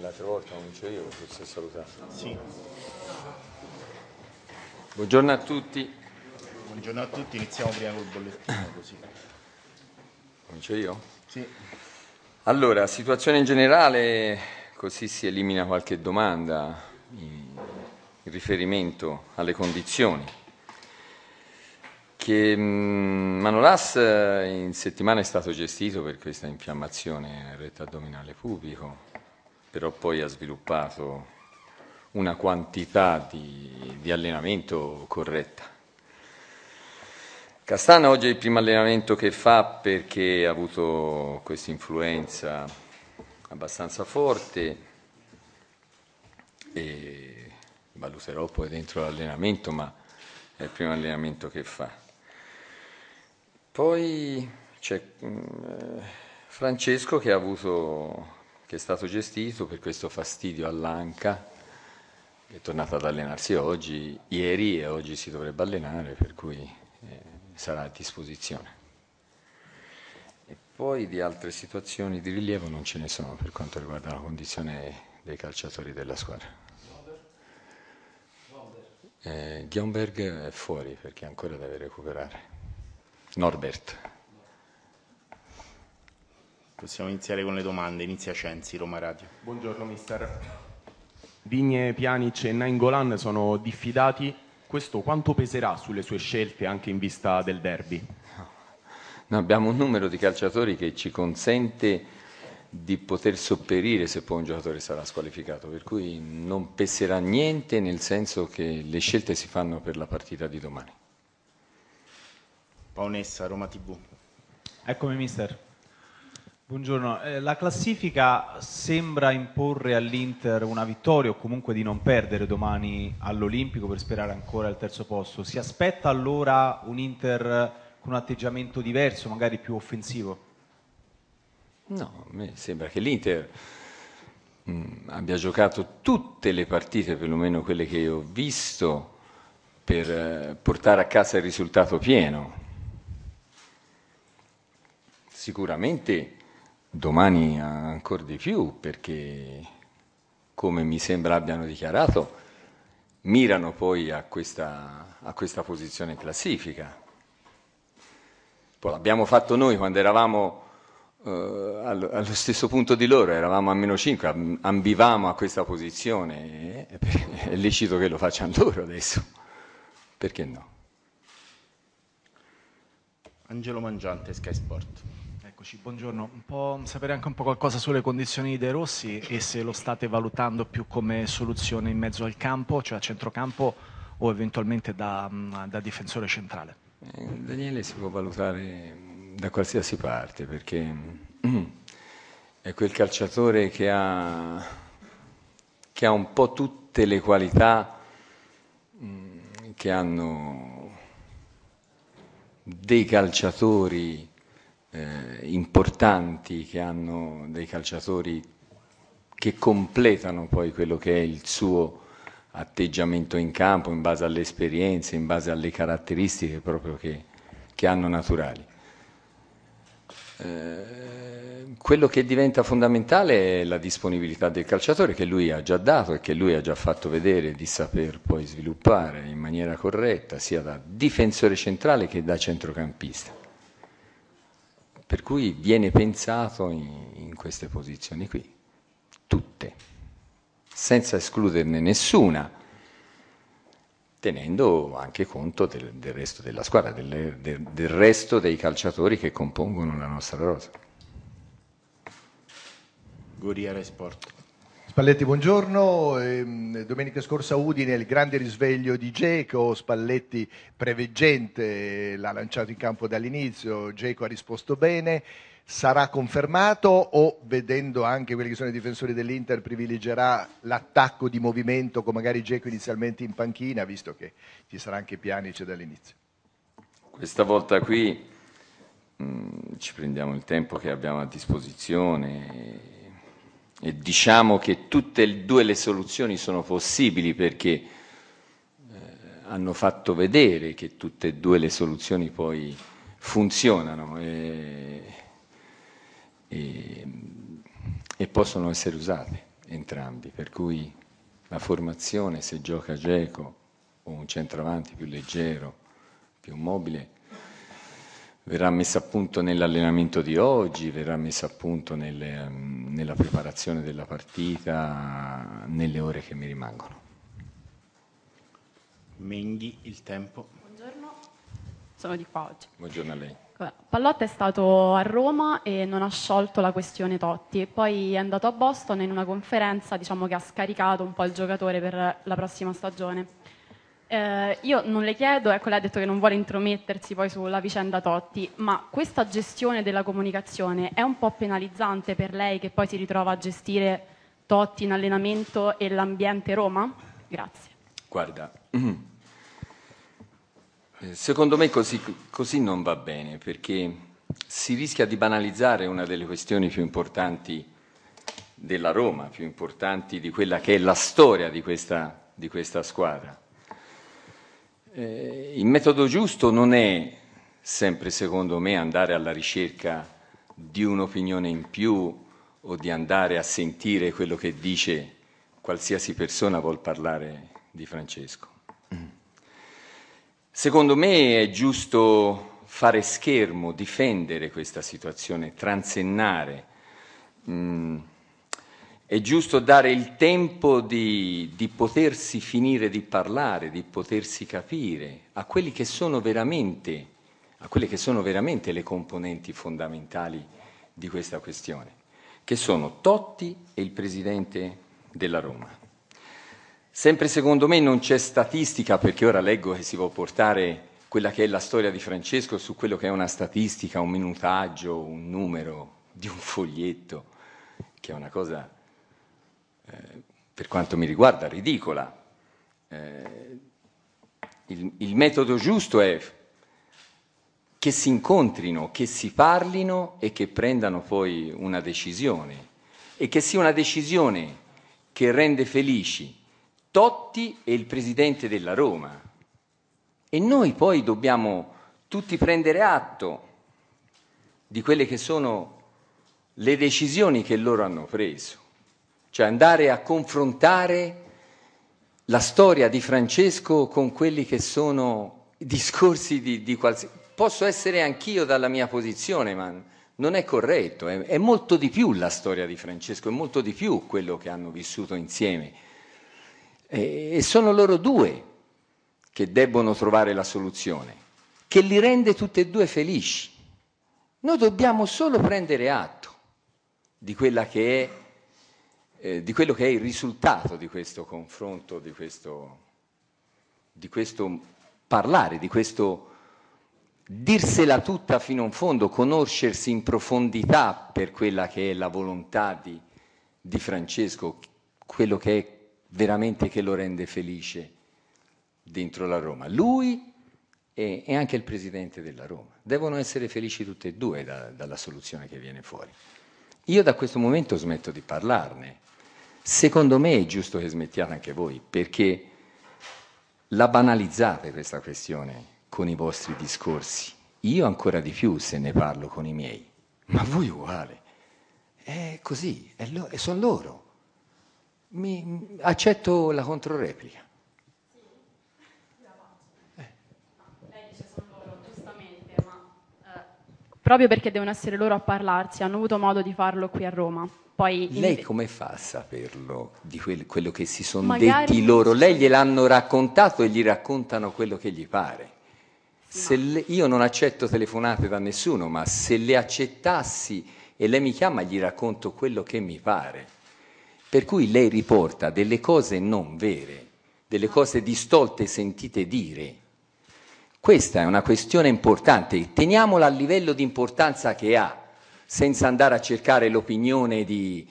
l'altra volta, non c'è io, forse salutare. Sì. Buongiorno a tutti. Buongiorno a tutti, iniziamo prima col bollettino così. Comincio io? Sì. Allora, situazione in generale, così si elimina qualche domanda in riferimento alle condizioni. Che mm, Manolas eh, in settimana è stato gestito per questa infiammazione retto addominale pubblico, però poi ha sviluppato una quantità di, di allenamento corretta. Castana oggi è il primo allenamento che fa perché ha avuto questa influenza abbastanza forte e valuterò poi dentro l'allenamento, ma è il primo allenamento che fa. Poi c'è mm, eh, Francesco che ha avuto che è stato gestito per questo fastidio all'anca, che è tornata ad allenarsi oggi, ieri e oggi si dovrebbe allenare, per cui eh, sarà a disposizione. E poi di altre situazioni di rilievo non ce ne sono per quanto riguarda la condizione dei calciatori della squadra. Eh, Gionberg è fuori perché ancora deve recuperare. Norbert. Possiamo iniziare con le domande. Inizia Censi, Roma Radio. Buongiorno mister. Vigne, Pianic e Nainggolan sono diffidati. Questo quanto peserà sulle sue scelte anche in vista del derby? No, abbiamo un numero di calciatori che ci consente di poter sopperire se poi un giocatore sarà squalificato, per cui non peserà niente nel senso che le scelte si fanno per la partita di domani. Paonessa, Roma TV. Eccomi mister. Buongiorno, eh, la classifica sembra imporre all'Inter una vittoria o comunque di non perdere domani all'Olimpico per sperare ancora il terzo posto. Si aspetta allora un Inter con un atteggiamento diverso, magari più offensivo? No, a me sembra che l'Inter mh, mm, abbia giocato tutte le partite, perlomeno quelle che ho visto, per eh, portare a casa il risultato pieno. Sicuramente domani ancora di più perché, come mi sembra abbiano dichiarato, mirano poi a questa, a questa posizione classifica. Poi l'abbiamo fatto noi quando eravamo eh, allo stesso punto di loro, eravamo a meno 5, ambivamo a questa posizione, eh, è lecito che lo facciano loro adesso, perché no? Angelo Mangiante, Sky Sport. Eccoci, buongiorno. Un po' sapere anche un po' qualcosa sulle condizioni di De Rossi e se lo state valutando più come soluzione in mezzo al campo, cioè a centrocampo o eventualmente da, mm, da difensore centrale. Eh, Daniele si può valutare mm, da qualsiasi parte perché mm, è quel calciatore che ha, che ha un po' tutte le qualità che hanno dei calciatori eh, importanti che hanno dei calciatori che completano poi quello che è il suo atteggiamento in campo in base alle esperienze, in base alle caratteristiche proprio che, che hanno naturali. Eh, quello che diventa fondamentale è la disponibilità del calciatore che lui ha già dato e che lui ha già fatto vedere di saper poi sviluppare in maniera corretta sia da difensore centrale che da centrocampista. Per cui viene pensato in, in queste posizioni qui, tutte, senza escluderne nessuna, tenendo anche conto del, del resto della squadra, del, del, del resto dei calciatori che compongono la nostra rosa. Goriere Sport. Spalletti, buongiorno. Ehm, domenica scorsa Udine il grande risveglio di Geco, Spalletti preveggente, l'ha lanciato in campo dall'inizio, Geco ha risposto bene, sarà confermato o vedendo anche quelli che sono i difensori dell'Inter privilegerà l'attacco di movimento con magari Geco inizialmente in panchina, visto che ci sarà anche Pianice dall'inizio? Questa volta qui mh, mm, ci prendiamo il tempo che abbiamo a disposizione e diciamo che tutte e due le soluzioni sono possibili perché eh, hanno fatto vedere che tutte e due le soluzioni poi funzionano e, e, e possono essere usate entrambi. Per cui la formazione, se gioca Geco o un centravanti più leggero, più mobile, verrà messa a punto nell'allenamento di oggi, verrà messa a punto nelle, ehm, nella preparazione della partita, nelle ore che mi rimangono. Menghi, il tempo. Buongiorno, sono di qua oggi. Buongiorno a lei. Pallotta è stato a Roma e non ha sciolto la questione Totti, poi è andato a Boston in una conferenza diciamo, che ha scaricato un po' il giocatore per la prossima stagione. Eh, io non le chiedo, ecco, lei ha detto che non vuole intromettersi poi sulla vicenda Totti, ma questa gestione della comunicazione è un po' penalizzante per lei che poi si ritrova a gestire Totti in allenamento e l'ambiente Roma? Grazie. Guarda, eh, secondo me così, così non va bene perché si rischia di banalizzare una delle questioni più importanti della Roma, più importanti di quella che è la storia di questa, di questa squadra eh, il metodo giusto non è sempre, secondo me, andare alla ricerca di un'opinione in più o di andare a sentire quello che dice qualsiasi persona vuol parlare di Francesco. Secondo me è giusto fare schermo, difendere questa situazione, transennare. Mm è giusto dare il tempo di, di, potersi finire di parlare, di potersi capire a, quelli che sono veramente, a quelle che sono veramente le componenti fondamentali di questa questione, che sono Totti e il Presidente della Roma. Sempre secondo me non c'è statistica, perché ora leggo che si può portare quella che è la storia di Francesco su quello che è una statistica, un minutaggio, un numero di un foglietto, che è una cosa eh, per quanto mi riguarda, ridicola. Eh, il, il metodo giusto è che si incontrino, che si parlino e che prendano poi una decisione e che sia una decisione che rende felici Totti e il presidente della Roma. E noi poi dobbiamo tutti prendere atto di quelle che sono le decisioni che loro hanno preso cioè andare a confrontare la storia di Francesco con quelli che sono discorsi di, di qualsiasi... Posso essere anch'io dalla mia posizione, ma non è corretto, è, è molto di più la storia di Francesco, è molto di più quello che hanno vissuto insieme. E, e sono loro due che debbono trovare la soluzione, che li rende tutti e due felici. Noi dobbiamo solo prendere atto di quella che è eh, di quello che è il risultato di questo confronto, di questo, di questo parlare, di questo dirsela tutta fino in fondo, conoscersi in profondità per quella che è la volontà di, di Francesco, quello che è veramente che lo rende felice dentro la Roma. Lui e, e, anche il presidente della Roma. Devono essere felici tutti e due da, dalla soluzione che viene fuori. Io da questo momento smetto di parlarne, Secondo me è giusto che smettiate anche voi, perché la banalizzate questa questione con i vostri discorsi. Io ancora di più se ne parlo con i miei, ma voi uguale. È così, è lo- sono loro. Mi, accetto la controreplica. Eh. Eh, proprio perché devono essere loro a parlarsi, hanno avuto modo di farlo qui a Roma poi... Lei come fa a saperlo di quel, quello che si sono Magari... detti loro? Lei gliel'hanno raccontato e gli raccontano quello che gli pare. Sì, ma... le, io non accetto telefonate da nessuno, ma se le accettassi e lei mi chiama gli racconto quello che mi pare. Per cui lei riporta delle cose non vere, delle ah. cose distolte sentite dire. Questa è una questione importante, teniamola a livello di importanza che ha senza andare a cercare l'opinione di,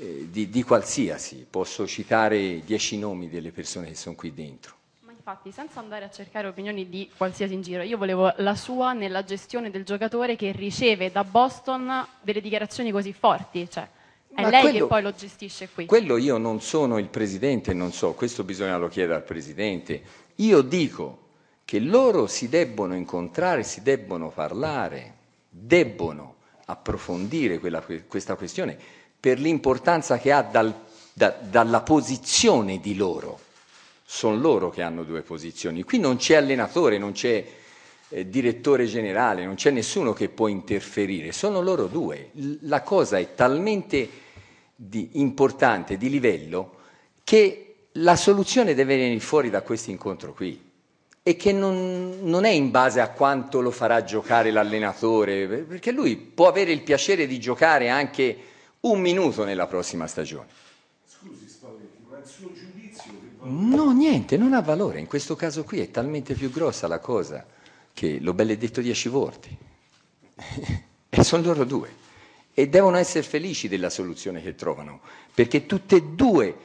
eh, di, di qualsiasi. Posso citare dieci nomi delle persone che sono qui dentro infatti, senza andare a cercare opinioni di qualsiasi in giro, io volevo la sua nella gestione del giocatore che riceve da Boston delle dichiarazioni così forti, cioè è Ma lei quello, che poi lo gestisce qui. Quello io non sono il presidente, non so, questo bisogna lo chiedere al presidente. Io dico che loro si debbono incontrare, si debbono parlare, debbono approfondire quella, questa questione per l'importanza che ha dal, da, dalla posizione di loro. Sono loro che hanno due posizioni. Qui non c'è allenatore, non c'è eh, direttore generale, non c'è nessuno che può interferire, sono loro due. La cosa è talmente di, importante, di livello, che la soluzione deve venire fuori da questo incontro qui e che non, non, è in base a quanto lo farà giocare l'allenatore, perché lui può avere il piacere di giocare anche un minuto nella prossima stagione. Scusi Spalletti, ma il suo giudizio No, niente, non ha valore, in questo caso qui è talmente più grossa la cosa che l'ho belle detto dieci volte. e sono loro due. E devono essere felici della soluzione che trovano, perché tutte e due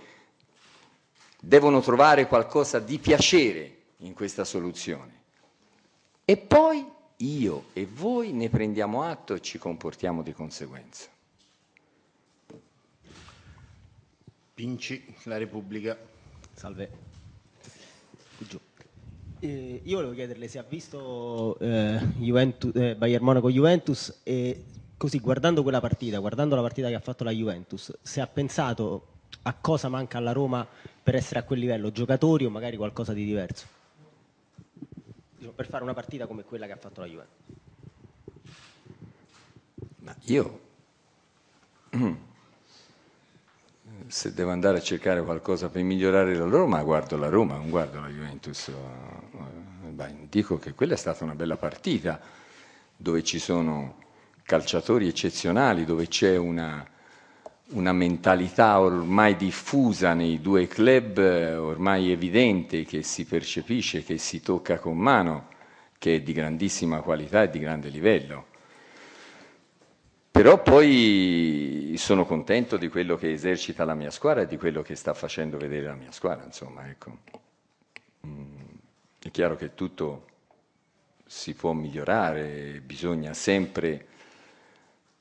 devono trovare qualcosa di piacere in questa soluzione. E poi io e voi ne prendiamo atto e ci comportiamo di conseguenza. Pinci, La Repubblica. Salve. Eh, io volevo chiederle se ha visto eh, Juventus, eh, Bayern Monaco-Juventus e così guardando quella partita, guardando la partita che ha fatto la Juventus, se ha pensato a cosa manca alla Roma per essere a quel livello, giocatori o magari qualcosa di diverso per fare una partita come quella che ha fatto la Juve? Ma io, mm, se devo andare a cercare qualcosa per migliorare la Roma, guardo la Roma, non guardo la Juventus. Eh, dico che quella è stata una bella partita, dove ci sono calciatori eccezionali, dove c'è una una mentalità ormai diffusa nei due club, eh, ormai evidente, che si percepisce, che si tocca con mano, che è di grandissima qualità e di grande livello. Però poi sono contento di quello che esercita la mia squadra e di quello che sta facendo vedere la mia squadra, insomma, ecco. Mm. È chiaro che tutto si può migliorare, bisogna sempre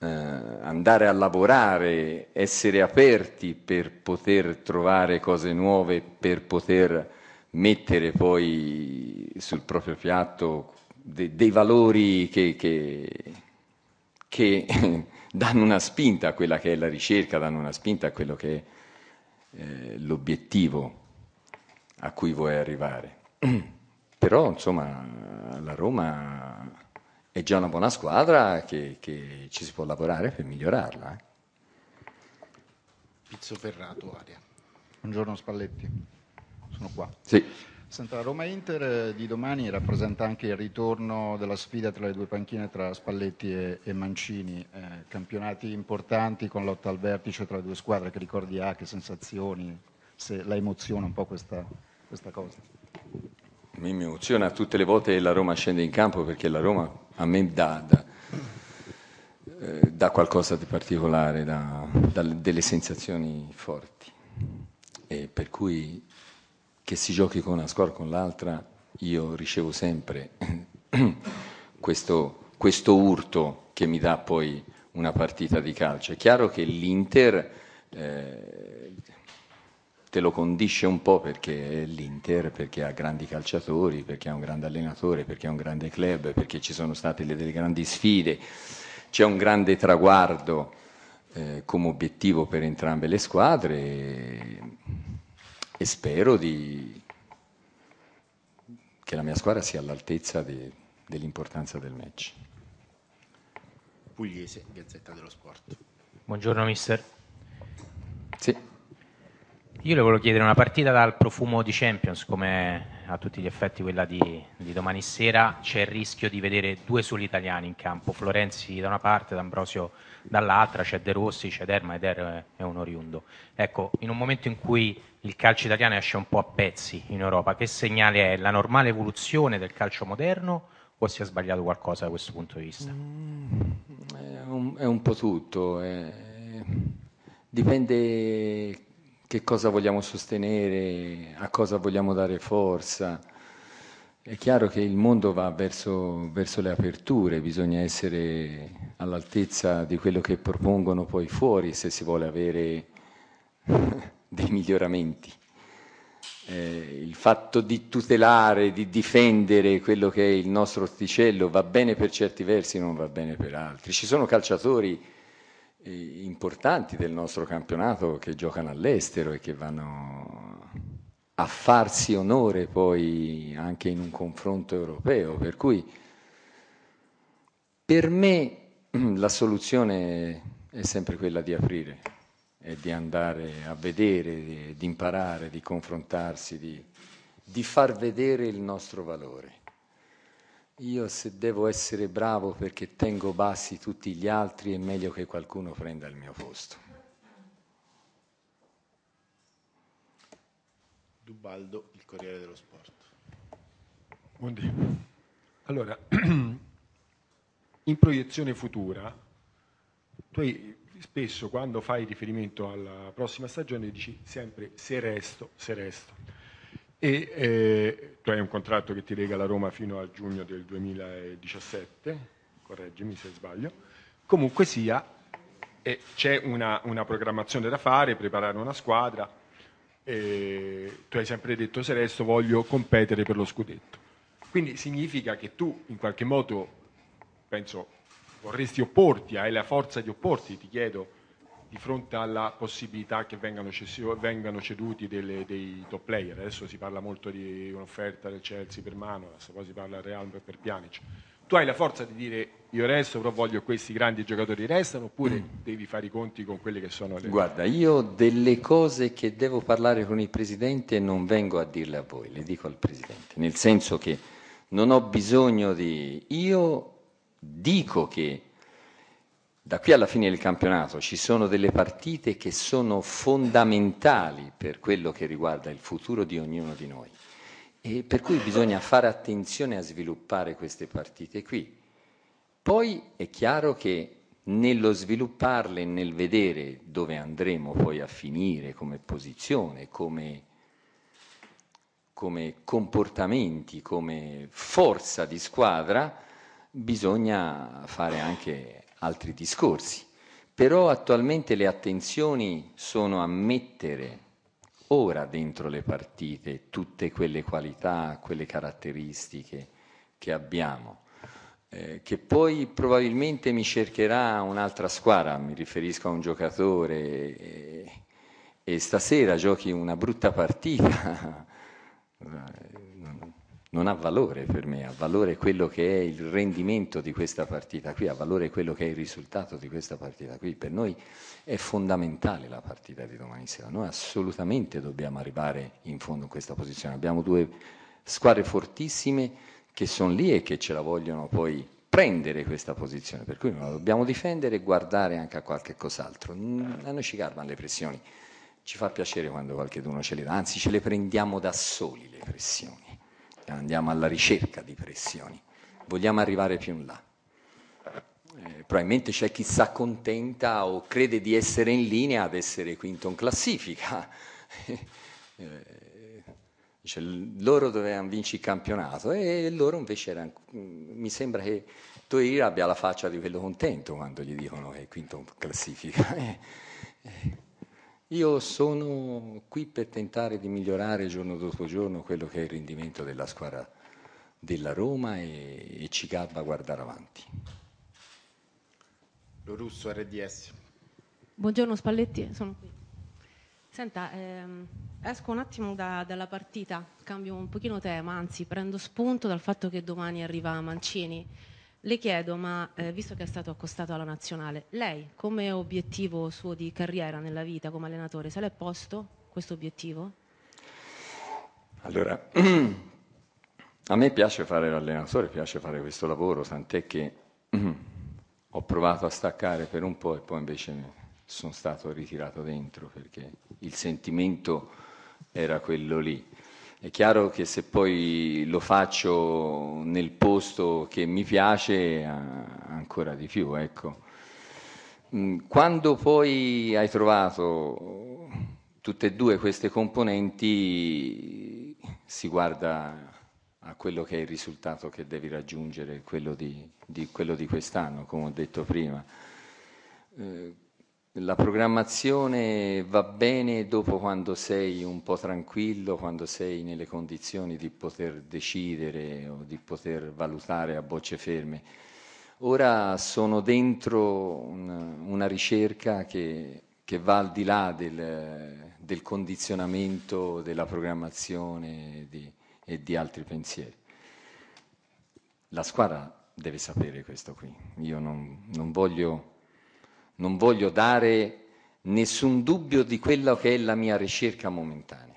eh, andare a lavorare, essere aperti per poter trovare cose nuove, per poter mettere poi sul proprio piatto de- dei valori che, che, che danno una spinta a quella che è la ricerca, danno una spinta a quello che è eh, l'obiettivo a cui vuoi arrivare. Però insomma la Roma è già una buona squadra che, che ci si può lavorare per migliorarla. Eh. Pizzo Ferrato, Aria. Buongiorno Spalletti, sono qua. Sì. Senta, la Roma Inter eh, di domani rappresenta anche il ritorno della sfida tra le due panchine tra Spalletti e, e Mancini, eh, campionati importanti con lotta al vertice tra le due squadre, che ricordi ha, che sensazioni, se la emoziona un po' questa, questa cosa? Mi emoziona tutte le volte che la Roma scende in campo perché la Roma a me dà, dà, eh, dà qualcosa di particolare, dà, dà delle sensazioni forti. E per cui che si giochi con una squadra o con l'altra, io ricevo sempre questo, questo urto che mi dà poi una partita di calcio. È chiaro che l'Inter... Eh, te lo condisce un po' perché è l'Inter, perché ha grandi calciatori, perché ha un grande allenatore, perché ha un grande club, perché ci sono state delle grandi sfide, c'è un grande traguardo eh, come obiettivo per entrambe le squadre e, e spero di, che la mia squadra sia all'altezza de, dell'importanza del match. Pugliese, Gazzetta dello Sport. Buongiorno mister. Sì. Io le volevo chiedere una partita dal profumo di Champions, come a tutti gli effetti quella di, di domani sera, c'è il rischio di vedere due soli italiani in campo, Florenzi da una parte, D'Ambrosio dall'altra, c'è De Rossi, c'è Derma ed è un oriundo. Ecco, in un momento in cui il calcio italiano esce un po' a pezzi in Europa, che segnale è? La normale evoluzione del calcio moderno o si è sbagliato qualcosa da questo punto di vista? Mm, è, un, è, un, po' tutto, è, eh. dipende che cosa vogliamo sostenere, a cosa vogliamo dare forza. È chiaro che il mondo va verso, verso le aperture, bisogna essere all'altezza di quello che propongono poi fuori se si vuole avere dei miglioramenti. Eh, il fatto di tutelare, di difendere quello che è il nostro orticello va bene per certi versi, non va bene per altri. Ci sono calciatori importanti del nostro campionato che giocano all'estero e che vanno a farsi onore poi anche in un confronto europeo. Per cui per me la soluzione è sempre quella di aprire e di andare a vedere, di imparare, di confrontarsi, di, di far vedere il nostro valore. Io se devo essere bravo perché tengo bassi tutti gli altri è meglio che qualcuno prenda il mio posto. Dubaldo, il Corriere dello Sport. Buondì. Allora, in proiezione futura, tu hai, spesso quando fai riferimento alla prossima stagione dici sempre se resto, se resto e eh, tu hai un contratto che ti lega la Roma fino a giugno del 2017, correggimi se sbaglio, comunque sia eh, c'è una, una, programmazione da fare, preparare una squadra, eh, tu hai sempre detto se resto voglio competere per lo scudetto, quindi significa che tu in qualche modo, penso, vorresti opporti, hai la forza di opporti, ti chiedo di fronte alla possibilità che vengano, cessi- vengano ceduti delle- dei top player. Adesso si parla molto di un'offerta del Chelsea per Mano, adesso poi si parla del Real per Pjanic. Tu hai la forza di dire io resto, però voglio che questi grandi giocatori restano, oppure mm. devi fare i conti con quelle che sono le... Guarda, io delle cose che devo parlare con il Presidente non vengo a dirle a voi, le dico al Presidente, nel senso che non ho bisogno di... Io dico che da qui alla fine del campionato ci sono delle partite che sono fondamentali per quello che riguarda il futuro di ognuno di noi e per cui bisogna fare attenzione a sviluppare queste partite qui. Poi è chiaro che nello svilupparle, nel vedere dove andremo poi a finire come posizione, come, come comportamenti, come forza di squadra, bisogna fare anche altri discorsi, però attualmente le attenzioni sono a mettere ora dentro le partite tutte quelle qualità, quelle caratteristiche che abbiamo, eh, che poi probabilmente mi cercherà un'altra squadra, mi riferisco a un giocatore e, eh, e stasera giochi una brutta partita. Eh, non ha valore per me, ha valore quello che è il rendimento di questa partita qui, ha valore quello che è il risultato di questa partita qui. Per noi è fondamentale la partita di domani sera, noi assolutamente dobbiamo arrivare in fondo in questa posizione. Abbiamo due squadre fortissime che sono lì e che ce la vogliono poi prendere questa posizione, per cui non la dobbiamo difendere e guardare anche a qualche cos'altro. A noi ci garbano le pressioni, ci fa piacere quando qualcuno ce le dà, anzi ce le prendiamo da soli le pressioni andiamo alla ricerca di pressioni, vogliamo arrivare più in là. Eh, probabilmente c'è chi s'accontenta o crede di essere in linea ad essere quinto in classifica. Eh, cioè, loro dovevano vincere il campionato e loro invece erano... Mm, mi sembra che Toir abbia la faccia di quello contento quando gli dicono che è quinto in classifica. Eh, eh. Io sono qui per tentare di migliorare giorno dopo giorno quello che è il rendimento della squadra della Roma e, e ci a guardare avanti. Lo russo RDS. Buongiorno Spalletti, sono qui. Senta, ehm, esco un attimo da, dalla partita, cambio un pochino tema, anzi prendo spunto dal fatto che domani arriva Mancini le chiedo, ma eh, visto che è stato accostato alla nazionale, lei come obiettivo suo di carriera nella vita come allenatore se l'è posto questo obiettivo? Allora, a me piace fare l'allenatore, piace fare questo lavoro, tant'è che ho provato a staccare per un po' e poi invece sono stato ritirato dentro perché il sentimento era quello lì. È chiaro che se poi lo faccio nel posto che mi piace, ancora di più, ecco. Mm, quando poi hai trovato tutte e due queste componenti, si guarda a quello che è il risultato che devi raggiungere, quello di, di, quello di quest'anno, come ho detto prima. Eh, la programmazione va bene dopo quando sei un po' tranquillo, quando sei nelle condizioni di poter decidere o di poter valutare a bocce ferme. Ora sono dentro una, una ricerca che, che, va al di là del, del condizionamento della programmazione di, e di altri pensieri. La squadra deve sapere questo qui. Io non, non voglio non voglio dare nessun dubbio di quello che è la mia ricerca momentanea,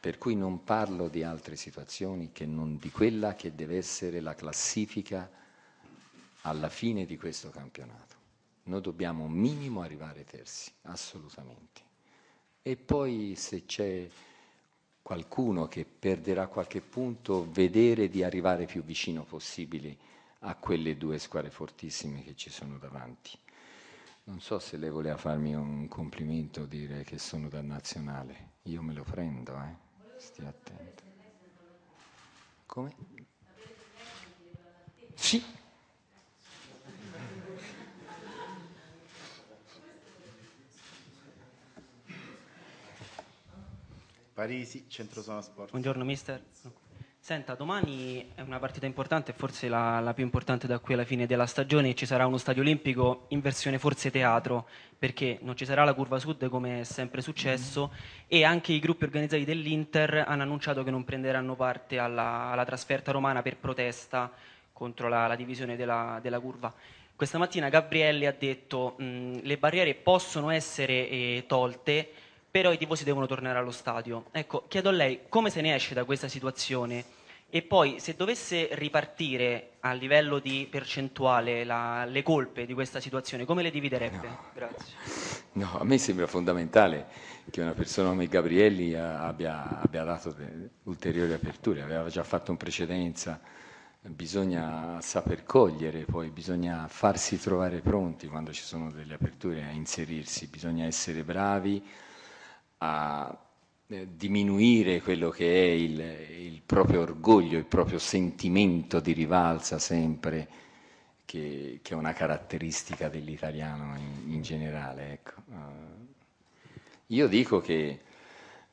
per cui non parlo di altre situazioni che non di quella che deve essere la classifica alla fine di questo campionato. Noi dobbiamo minimo arrivare terzi, assolutamente. E poi se c'è qualcuno che perderà qualche punto, vedere di arrivare più vicino possibile a quelle due squadre fortissime che ci sono davanti. Non so se lei voleva farmi un complimento o dire che sono dal nazionale. Io me lo prendo, eh. Stia attento. Come? Sì. Parisi, Centro Zona Sport. Buongiorno mister. Senta, domani è una partita importante, forse la, la, più importante da qui alla fine della stagione. Ci sarà uno stadio olimpico in versione forse teatro, perché non ci sarà la curva sud come è sempre successo. Mm-hmm. E anche i gruppi organizzati dell'Inter hanno annunciato che non prenderanno parte alla, alla trasferta romana per protesta contro la, la divisione della, della, curva. Questa mattina Gabrielli ha detto che mm, le barriere possono essere eh, tolte, però i tifosi devono tornare allo stadio. Ecco, chiedo a lei come se ne esce da questa situazione e poi se dovesse ripartire a livello di percentuale la, le colpe di questa situazione, come le dividerebbe? No. Grazie. No, a me sembra fondamentale che una persona come Gabrielli eh, abbia, abbia dato ulteriori aperture, aveva già fatto in precedenza, bisogna saper cogliere, poi bisogna farsi trovare pronti quando ci sono delle aperture a inserirsi, bisogna essere bravi a eh, diminuire quello che è il, il, proprio orgoglio, il proprio sentimento di rivalsa sempre, che, che è una caratteristica dell'italiano in, in generale. Ecco. Eh, io dico che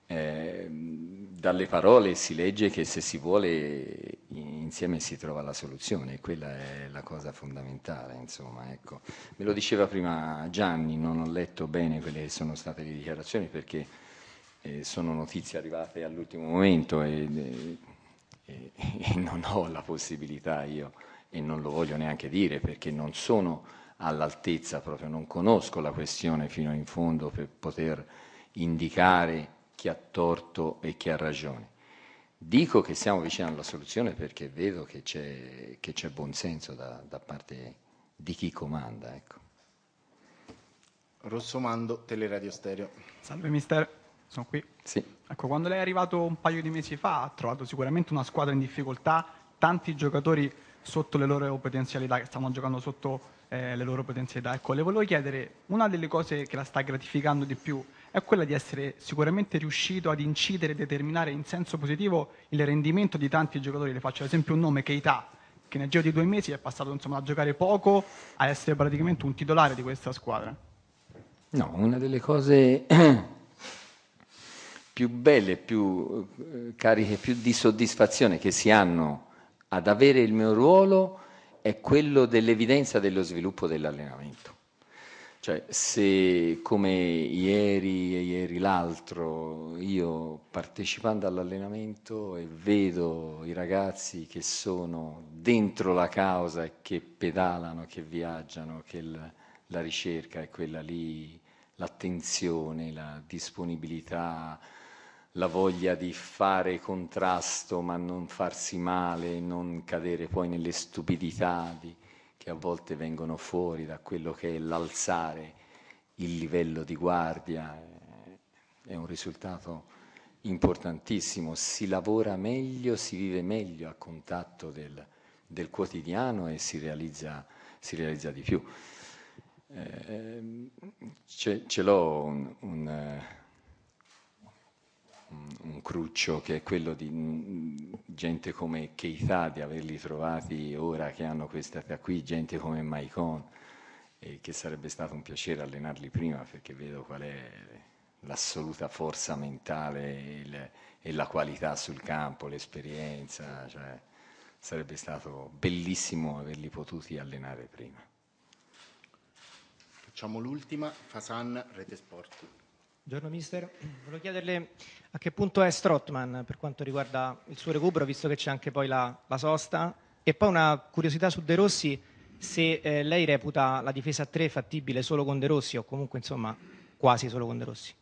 eh, dalle parole si legge che se si vuole insieme si trova la soluzione, quella è la cosa fondamentale, insomma, ecco. Me lo diceva prima Gianni, non ho letto bene quelle che sono state le dichiarazioni perché eh, sono notizie arrivate all'ultimo momento e, e, e non ho la possibilità io e non lo voglio neanche dire perché non sono all'altezza proprio, non conosco la questione fino in fondo per poter indicare chi ha torto e chi ha ragione. Dico che siamo vicini alla soluzione perché vedo che c'è, che c'è buonsenso da, da, parte di chi comanda. Ecco. Rossomando, Teleradio Stereo. Salve mister sono qui. Sì. Ecco, quando lei è arrivato un paio di mesi fa ha trovato sicuramente una squadra in difficoltà, tanti giocatori sotto le loro potenzialità, che stavano giocando sotto eh, le loro potenzialità. Ecco, le volevo chiedere, una delle cose che la sta gratificando di più è quella di essere sicuramente riuscito ad incidere e determinare in senso positivo il rendimento di tanti giocatori. Le faccio ad esempio un nome, Keita, che nel giro di due mesi è passato insomma, da giocare poco a essere praticamente un titolare di questa squadra. No, una delle cose più belle, più eh, cariche, più di soddisfazione che si hanno ad avere il mio ruolo è quello dell'evidenza dello sviluppo dell'allenamento. Cioè, se come ieri e ieri l'altro io partecipando all'allenamento e vedo i ragazzi che sono dentro la causa e che pedalano, che viaggiano, che il, la ricerca è quella lì, l'attenzione, la disponibilità, la voglia di fare contrasto ma non farsi male, non cadere poi nelle stupidità di, che a volte vengono fuori da quello che è l'alzare il livello di guardia, è un risultato importantissimo, si lavora meglio, si vive meglio a contatto del, del quotidiano e si realizza, si realizza di più. Eh, ce, ce l'ho un, un un cruccio che è quello di mm, gente come Keita, di averli trovati ora che hanno questa età qui, gente come Maicon, e che sarebbe stato un piacere allenarli prima perché vedo qual è l'assoluta forza mentale e, le, e la qualità sul campo, l'esperienza, cioè, sarebbe stato bellissimo averli potuti allenare prima. Facciamo l'ultima, Fasan Rete Sport. Buongiorno mister, volevo chiederle a che punto è Strottman per quanto riguarda il suo recupero, visto che c'è anche poi la, la sosta. E poi una curiosità su De Rossi, se eh, lei reputa la difesa a 3 fattibile solo con De Rossi o comunque insomma quasi solo con De Rossi.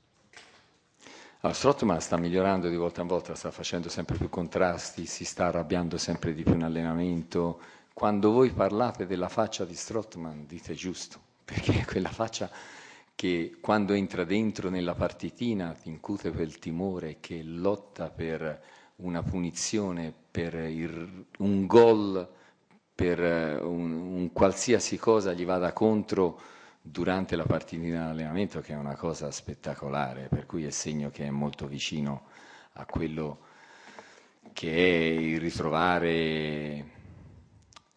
Allora, ah, Strottman sta migliorando di volta in volta, sta facendo sempre più contrasti, si sta arrabbiando sempre di più in allenamento. Quando voi parlate della faccia di Strottman dite giusto, perché quella faccia che quando entra dentro nella partitina ti incute quel timore che lotta per una punizione, per il, un gol, per eh, un, un, qualsiasi cosa gli vada contro durante la partitina d'allenamento, che è una cosa spettacolare, per cui è segno che è molto vicino a quello che è il ritrovare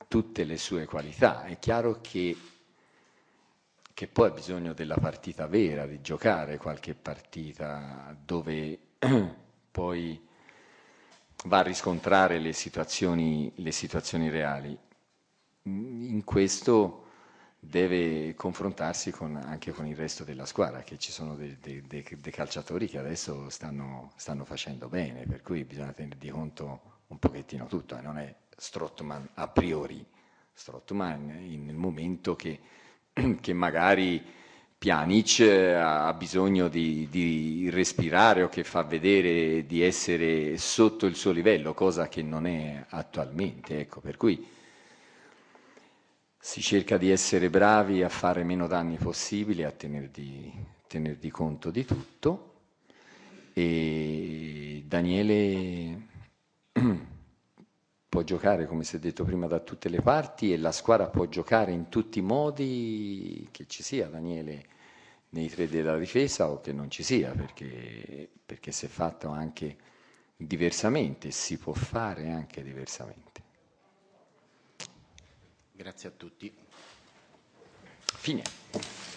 tutte le sue qualità. È chiaro che che poi ha bisogno della partita vera, di giocare qualche partita dove poi va a riscontrare le situazioni, le situazioni reali. Mm, in questo deve confrontarsi con, anche con il resto della squadra, che ci sono dei, de, de, de calciatori che adesso stanno, stanno, facendo bene, per cui bisogna tenere di conto un pochettino tutto, eh. non è Strottman a priori, Strottman nel momento che che magari Pjanic eh, ha bisogno di, di, respirare o che fa vedere di essere sotto il suo livello, cosa che non è attualmente. Ecco, per cui si cerca di essere bravi a fare meno danni possibili, a tener di, tener di conto di tutto. E Daniele può giocare, come si è detto prima, da tutte le parti e la squadra può giocare in tutti i modi che ci sia, Daniele, nei tre della difesa o che non ci sia, perché, perché si è fatto anche diversamente, si può fare anche diversamente. Grazie a tutti. Fine.